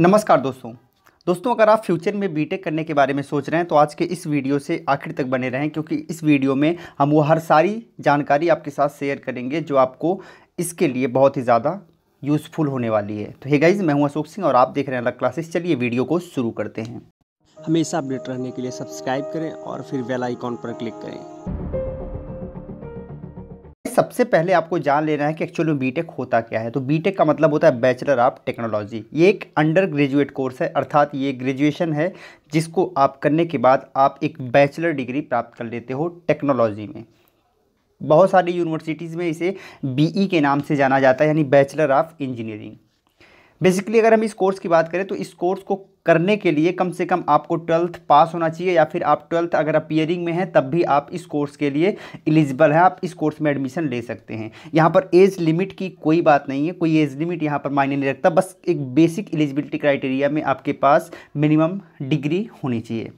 नमस्कार दोस्तों दोस्तों अगर आप फ्यूचर में बीटेक करने के बारे में सोच रहे हैं तो आज के इस वीडियो से आखिर तक बने रहें क्योंकि इस वीडियो में हम वो हर सारी जानकारी आपके साथ शेयर करेंगे जो आपको इसके लिए बहुत ही ज़्यादा यूज़फुल होने वाली है तो हे गाइज मैं हूं अशोक सिंह और आप देख रहे हैं अलग क्लासेस चलिए वीडियो को शुरू करते हैं हमेशा अपडेट रहने के लिए सब्सक्राइब करें और फिर बेल आइकॉन पर क्लिक करें सबसे पहले आपको जान लेना है कि एक्चुअली में बीटेक होता क्या है तो बीटेक का मतलब होता है बैचलर ऑफ टेक्नोलॉजी ये एक अंडर ग्रेजुएट कोर्स है अर्थात ये ग्रेजुएशन है जिसको आप करने के बाद आप एक बैचलर डिग्री प्राप्त कर लेते हो टेक्नोलॉजी में बहुत सारी यूनिवर्सिटीज़ में इसे बी e के नाम से जाना जाता है यानी बैचलर ऑफ इंजीनियरिंग बेसिकली अगर हम इस कोर्स की बात करें तो इस कोर्स को करने के लिए कम से कम आपको ट्वेल्थ पास होना चाहिए या फिर आप ट्वेल्थ अगर अपियरिंग में हैं तब भी आप इस कोर्स के लिए एलिजिबल हैं आप इस कोर्स में एडमिशन ले सकते हैं यहाँ पर एज लिमिट की कोई बात नहीं है कोई एज लिमिट यहाँ पर मायने नहीं रखता बस एक बेसिक एलिजिबिलिटी क्राइटेरिया में आपके पास मिनिमम डिग्री होनी चाहिए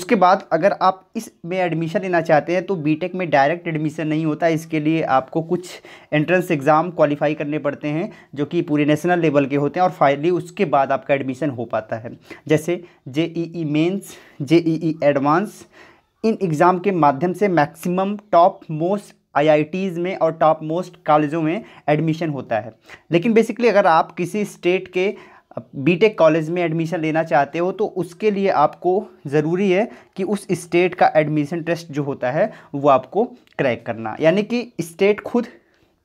उसके बाद अगर आप इस में एडमिशन लेना चाहते हैं तो बीटेक में डायरेक्ट एडमिशन नहीं होता इसके लिए आपको कुछ एंट्रेंस एग्ज़ाम क्वालिफाई करने पड़ते हैं जो कि पूरे नेशनल लेवल के होते हैं और फाइनली उसके बाद आपका एडमिशन हो पाता है जैसे J E E mains J E E advance in exam के माध्यम से मैक्सिमम टॉप मोस्ट आईआईटीज़ में और टॉप मोस्ट कॉलेजों में एडमिशन होता है लेकिन बेसिकली अगर आप किसी स्टेट के बीटेक कॉलेज में एडमिशन लेना चाहते हो तो उसके लिए आपको ज़रूरी है कि उस स्टेट का एडमिशन टेस्ट जो होता है वो आपको क्रैक करना यानी कि स्टेट खुद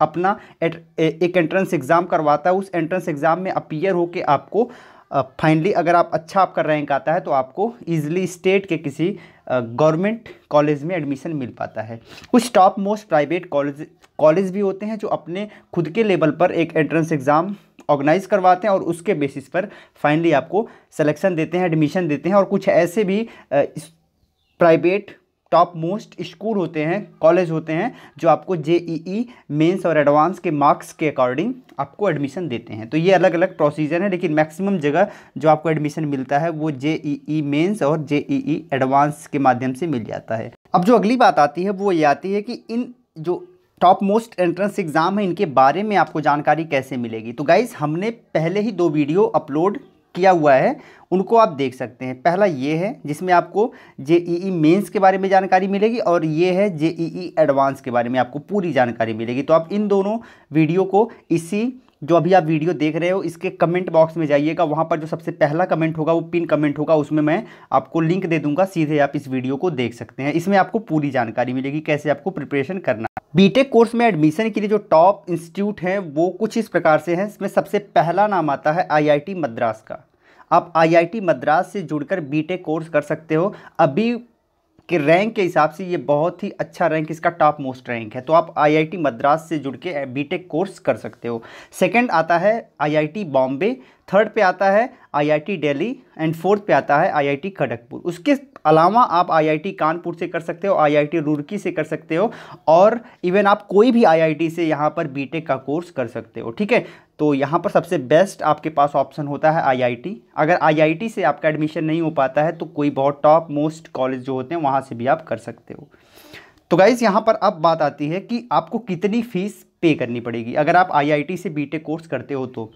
अपना एक एंट्रेंस एग्ज़ाम करवाता है उस एंट्रेंस एग्ज़ाम में अपियर होकर आपको फाइनली अगर आप अच्छा आपका रैंक आता है तो आपको ईजिली स्टेट के किसी गवर्नमेंट कॉलेज में एडमिशन मिल पाता है कुछ top most private college college भी होते हैं जो अपने खुद के लेवल पर एक एंट्रेंस एग्ज़ाम ऑर्गेनाइज करवाते हैं और उसके बेसिस पर फाइनली आपको सिलेक्शन देते हैं एडमिशन देते हैं और कुछ ऐसे भी प्राइवेट टॉप मोस्ट स्कूल होते हैं कॉलेज होते हैं जो आपको जे ई मेंस और एडवांस के मार्क्स के अकॉर्डिंग आपको एडमिशन देते हैं तो ये अलग अलग प्रोसीजर है लेकिन मैक्सिमम जगह जो आपको एडमिशन मिलता है वो जे ई मेंस और जे ई एडवांस के माध्यम से मिल जाता है अब जो अगली बात आती है वो ये आती है कि इन जो टॉप मोस्ट एंट्रेंस एग्ज़ाम है इनके बारे में आपको जानकारी कैसे मिलेगी तो गाइज़ हमने पहले ही दो वीडियो अपलोड किया हुआ है उनको आप देख सकते हैं पहला ये है जिसमें आपको जे ई मेन्स के बारे में जानकारी मिलेगी और ये है जे ई एडवांस के बारे में आपको पूरी जानकारी मिलेगी तो आप इन दोनों वीडियो को इसी जो अभी आप वीडियो देख रहे हो इसके कमेंट बॉक्स में जाइएगा वहाँ पर जो सबसे पहला कमेंट होगा वो पिन कमेंट होगा उसमें मैं आपको लिंक दे दूंगा सीधे आप इस वीडियो को देख सकते हैं इसमें आपको पूरी जानकारी मिलेगी कैसे आपको प्रिपरेशन करना बीटेक कोर्स में एडमिशन के लिए जो टॉप इंस्टीट्यूट हैं वो कुछ इस प्रकार से हैं इसमें सबसे पहला नाम आता है आई मद्रास का आप आई मद्रास से जुड़कर बी कोर्स कर सकते हो अभी कि रैंक के हिसाब से ये बहुत ही अच्छा रैंक इसका टॉप मोस्ट रैंक है तो आप आईआईटी मद्रास से जुड़ के बीटेक कोर्स कर सकते हो सेकंड आता है आईआईटी बॉम्बे थर्ड पे आता है आईआईटी दिल्ली एंड फोर्थ पे आता है आईआईटी खड़गपुर उसके अलावा आप आईआईटी कानपुर से कर सकते हो आईआईटी रुड़की से कर सकते हो और इवन आप कोई भी आईआईटी से यहाँ पर बीटेक का कोर्स कर सकते हो ठीक है तो यहाँ पर सबसे बेस्ट आपके पास ऑप्शन होता है आईआईटी अगर आईआईटी से आपका एडमिशन नहीं हो पाता है तो कोई बहुत टॉप मोस्ट कॉलेज जो होते हैं वहाँ से भी आप कर सकते हो तो गाइज़ यहाँ पर अब बात आती है कि आपको कितनी फ़ीस पे करनी पड़ेगी अगर आप आईआईटी से बीटेक कोर्स करते हो तो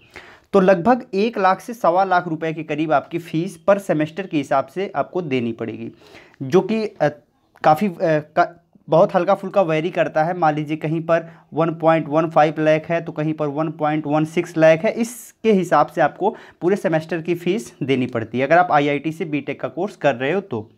तो लगभग एक लाख से सवा लाख रुपए के करीब आपकी फ़ीस पर सेमेस्टर के हिसाब से आपको देनी पड़ेगी जो कि काफ़ी का, बहुत हल्का फुल्का वेरी करता है मान लीजिए कहीं पर 1.15 लाख है तो कहीं पर 1.16 लाख है इसके हिसाब से आपको पूरे सेमेस्टर की फ़ीस देनी पड़ती है अगर आप आईआईटी से बीटेक का कोर्स कर रहे हो तो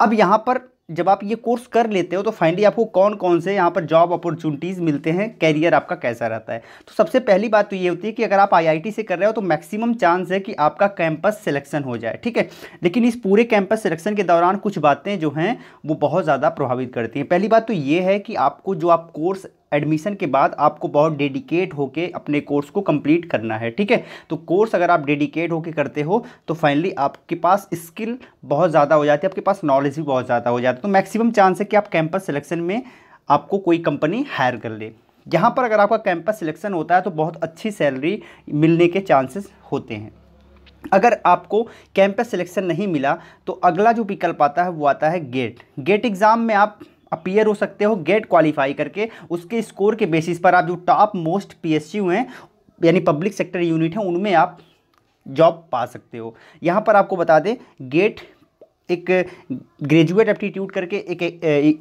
अब यहाँ पर जब आप ये कोर्स कर लेते हो तो फाइनली आपको कौन कौन से यहाँ पर जॉब अपॉर्चुनिटीज़ मिलते हैं कैरियर आपका कैसा रहता है तो सबसे पहली बात तो ये होती है कि अगर आप आईआईटी से कर रहे हो तो मैक्सिमम चांस है कि आपका कैंपस सिलेक्शन हो जाए ठीक है लेकिन इस पूरे कैंपस सिलेक्शन के दौरान कुछ बातें जो हैं वो बहुत ज़्यादा प्रभावित करती हैं पहली बात तो ये है कि आपको जो आप कोर्स एडमिशन के बाद आपको बहुत डेडिकेट होके अपने कोर्स को कंप्लीट करना है ठीक है तो कोर्स अगर आप डेडिकेट होके करते हो तो फाइनली आपके पास स्किल बहुत ज़्यादा हो जाती है आपके पास नॉलेज भी बहुत ज़्यादा हो जाता है तो मैक्सिमम चांस है कि आप कैंपस सिलेक्शन में आपको कोई कंपनी हायर कर ले यहाँ पर अगर आपका कैंपस सिलेक्शन होता है तो बहुत अच्छी सैलरी मिलने के चांसेस होते हैं अगर आपको कैंपस सिलेक्शन नहीं मिला तो अगला जो विकल्प आता है वो आता है गेट गेट एग्ज़ाम में आप अपीयर हो सकते हो गेट क्वालिफाई करके उसके स्कोर के बेसिस पर आप जो टॉप मोस्ट पीएसयू हैं यानी पब्लिक सेक्टर यूनिट हैं उनमें आप जॉब पा सकते हो यहाँ पर आपको बता दें गेट एक ग्रेजुएट एप्टीट्यूड करके एक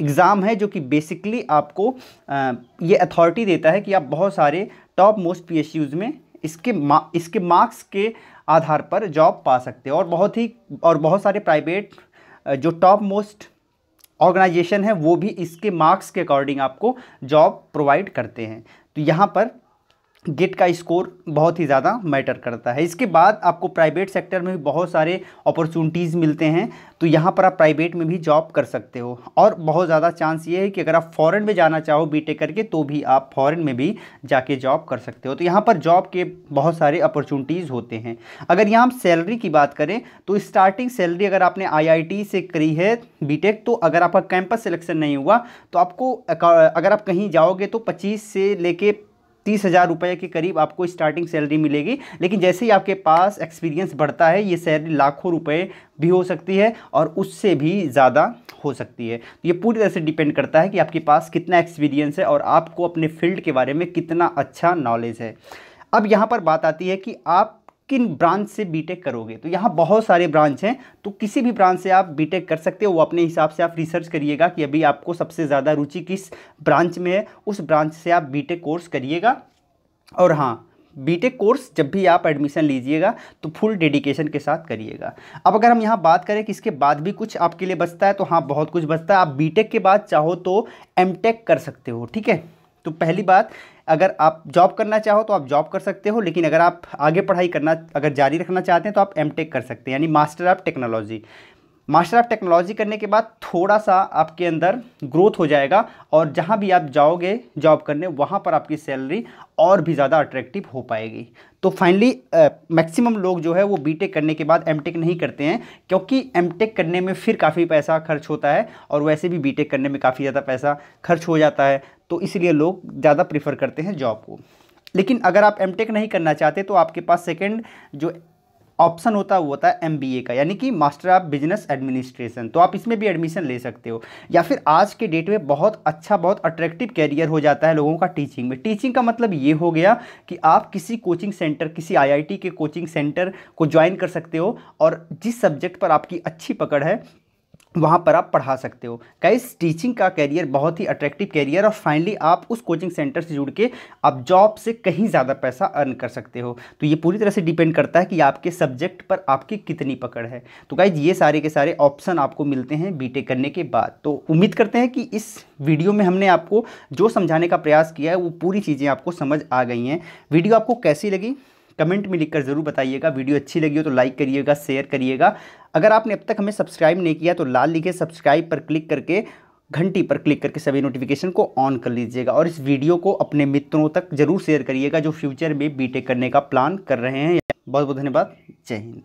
एग्ज़ाम है जो कि बेसिकली आपको ये अथॉरिटी देता है कि आप बहुत सारे टॉप मोस्ट यूज में इसके मा, इसके मार्क्स के आधार पर जॉब पा सकते हो और बहुत ही और बहुत सारे प्राइवेट जो टॉप मोस्ट ऑर्गेनाइजेशन है वो भी इसके मार्क्स के अकॉर्डिंग आपको जॉब प्रोवाइड करते हैं तो यहाँ पर गेट का स्कोर बहुत ही ज़्यादा मैटर करता है इसके बाद आपको प्राइवेट सेक्टर में भी बहुत सारे अपॉर्चुनिटीज़ मिलते हैं तो यहाँ पर आप प्राइवेट में भी जॉब कर सकते हो और बहुत ज़्यादा चांस ये है कि अगर आप फॉरेन में जाना चाहो बीटेक करके तो भी आप फॉरेन में भी जाके जॉब कर सकते हो तो यहाँ पर जॉब के बहुत सारे अपॉर्चुनिटीज़ होते हैं अगर यहाँ आप सैलरी की बात करें तो स्टार्टिंग सैलरी अगर आपने आई से करी है बी तो अगर आपका कैंपस सिलेक्शन नहीं हुआ तो आपको अगर आप कहीं जाओगे तो पच्चीस से लेके तीस हज़ार रुपये के करीब आपको स्टार्टिंग सैलरी मिलेगी लेकिन जैसे ही आपके पास एक्सपीरियंस बढ़ता है ये सैलरी लाखों रुपये भी हो सकती है और उससे भी ज़्यादा हो सकती है तो ये पूरी तरह से डिपेंड करता है कि आपके पास कितना एक्सपीरियंस है और आपको अपने फील्ड के बारे में कितना अच्छा नॉलेज है अब यहाँ पर बात आती है कि आप किन ब्रांच से बीटेक करोगे तो यहाँ बहुत सारे ब्रांच हैं तो किसी भी ब्रांच से आप बीटेक कर सकते हो वो अपने हिसाब से आप रिसर्च करिएगा कि अभी आपको सबसे ज़्यादा रुचि किस ब्रांच में है उस ब्रांच से आप बीटेक कोर्स करिएगा और हाँ बीटेक कोर्स जब भी आप एडमिशन लीजिएगा तो फुल डेडिकेशन के साथ करिएगा अब अगर हम यहाँ बात करें कि इसके बाद भी कुछ आपके लिए बचता है तो हाँ बहुत कुछ बचता है आप बीटेक के बाद चाहो तो एमटेक कर सकते हो ठीक है तो पहली बात अगर आप जॉब करना चाहो तो आप जॉब कर सकते हो लेकिन अगर आप आगे पढ़ाई करना अगर जारी रखना चाहते हैं तो आप एम कर सकते हैं यानी master of technology master of technology करने के बाद थोड़ा सा आपके अंदर ग्रोथ हो जाएगा और जहाँ भी आप जाओगे जॉब करने वहाँ पर आपकी सैलरी और भी ज़्यादा अट्रैक्टिव हो पाएगी तो फाइनली मैक्सिमम लोग जो है वो बीटेक करने के बाद एमटेक नहीं करते हैं क्योंकि एमटेक करने में फिर काफ़ी पैसा खर्च होता है और वैसे भी बीटेक करने में काफ़ी ज़्यादा पैसा खर्च हो जाता है तो इसलिए लोग ज़्यादा प्रीफर करते हैं जॉब को लेकिन अगर आप एम नहीं करना चाहते तो आपके पास सेकेंड जो ऑप्शन होता है वो होता है एम का यानी कि मास्टर ऑफ बिजनेस एडमिनिस्ट्रेशन तो आप इसमें भी एडमिशन ले सकते हो या फिर आज के डेट में बहुत अच्छा बहुत अट्रैक्टिव कैरियर हो जाता है लोगों का टीचिंग में टीचिंग का मतलब ये हो गया कि आप किसी कोचिंग सेंटर किसी आईआईटी के कोचिंग सेंटर को ज्वाइन कर सकते हो और जिस सब्जेक्ट पर आपकी अच्छी पकड़ है वहाँ पर आप पढ़ा सकते हो कई टीचिंग का कैरियर बहुत ही अट्रैक्टिव कैरियर और फाइनली आप उस कोचिंग सेंटर से जुड़ के आप जॉब से कहीं ज़्यादा पैसा अर्न कर सकते हो तो ये पूरी तरह से डिपेंड करता है कि आपके सब्जेक्ट पर आपकी कितनी पकड़ है तो गाइज ये सारे के सारे ऑप्शन आपको मिलते हैं बी करने के बाद तो उम्मीद करते हैं कि इस वीडियो में हमने आपको जो समझाने का प्रयास किया है वो पूरी चीज़ें आपको समझ आ गई हैं वीडियो आपको कैसी लगी कमेंट में लिखकर ज़रूर बताइएगा वीडियो अच्छी लगी हो तो लाइक करिएगा शेयर करिएगा अगर आपने अब तक हमें सब्सक्राइब नहीं किया तो लाल लिखे सब्सक्राइब पर क्लिक करके घंटी पर क्लिक करके सभी नोटिफिकेशन को ऑन कर लीजिएगा और इस वीडियो को अपने मित्रों तक जरूर शेयर करिएगा जो फ्यूचर में बीटेक करने का प्लान कर रहे हैं बहुत बहुत धन्यवाद जय हिंद